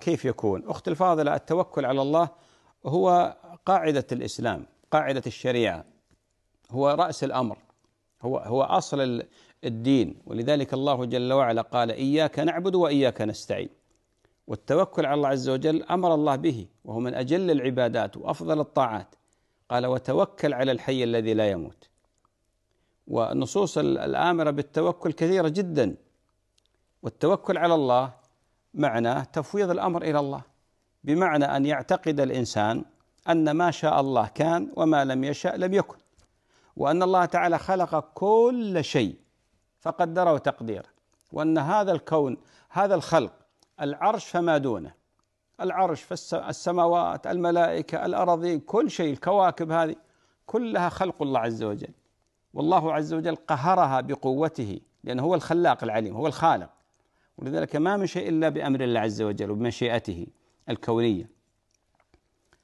كيف يكون؟ أختي الفاضلة التوكل على الله هو قاعدة الإسلام قاعدة الشريعة هو رأس الأمر هو هو أصل الدين ولذلك الله جل وعلا قال إياك نعبد وإياك نستعين والتوكل على الله عز وجل أمر الله به وهو من أجل العبادات وأفضل الطاعات قال وتوكل على الحي الذي لا يموت والنصوص الآمرة بالتوكل كثيرة جدا والتوكل على الله معناه تفويض الامر الى الله بمعنى ان يعتقد الانسان ان ما شاء الله كان وما لم يشاء لم يكن وان الله تعالى خلق كل شيء فقدره تقدير وان هذا الكون هذا الخلق العرش فما دونه العرش السماوات الملائكه الاراضين كل شيء الكواكب هذه كلها خلق الله عز وجل والله عز وجل قهرها بقوته لأنه هو الخلاق العليم هو الخالق ولذلك ما من شيء إلا بأمر الله عز وجل وبمشيئته الكونية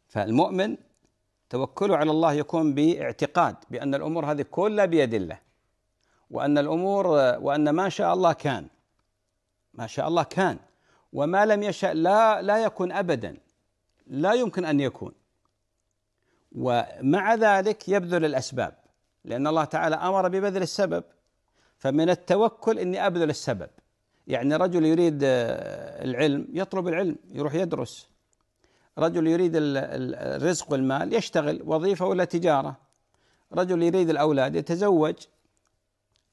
فالمؤمن توكله على الله يكون باعتقاد بأن الأمور هذه كلها بيد الله وأن الأمور وأن ما شاء الله كان ما شاء الله كان وما لم يشأ لا لا يكون أبدا لا يمكن أن يكون ومع ذلك يبذل الأسباب لأن الله تعالى أمر ببذل السبب فمن التوكل إني أبذل السبب يعني رجل يريد آه، العلم يطلب العلم يروح يدرس رجل يريد الرزق والمال يشتغل وظيفة ولا تجارة رجل يريد الأولاد يتزوج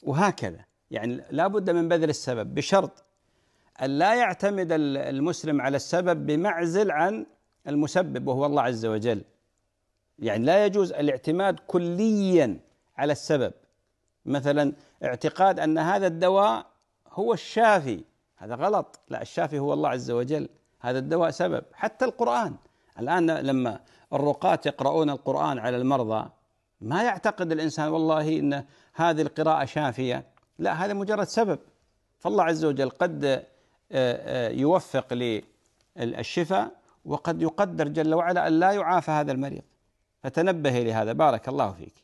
وهكذا يعني لا بد من بذل السبب بشرط أن لا يعتمد المسلم على السبب بمعزل عن المسبب وهو الله عز وجل يعني لا يجوز الاعتماد كليا على السبب مثلا اعتقاد أن هذا الدواء هو الشافي هذا غلط لا الشافي هو الله عز وجل هذا الدواء سبب حتى القرآن الآن لما الرقاة يقرؤون القرآن على المرضى ما يعتقد الإنسان والله أن هذه القراءة شافية لا هذا مجرد سبب فالله عز وجل قد آه، آه، يوفق للشفاء وقد يقدر جل وعلا أن لا يعافى هذا المريض فتنبه لهذا بارك الله فيك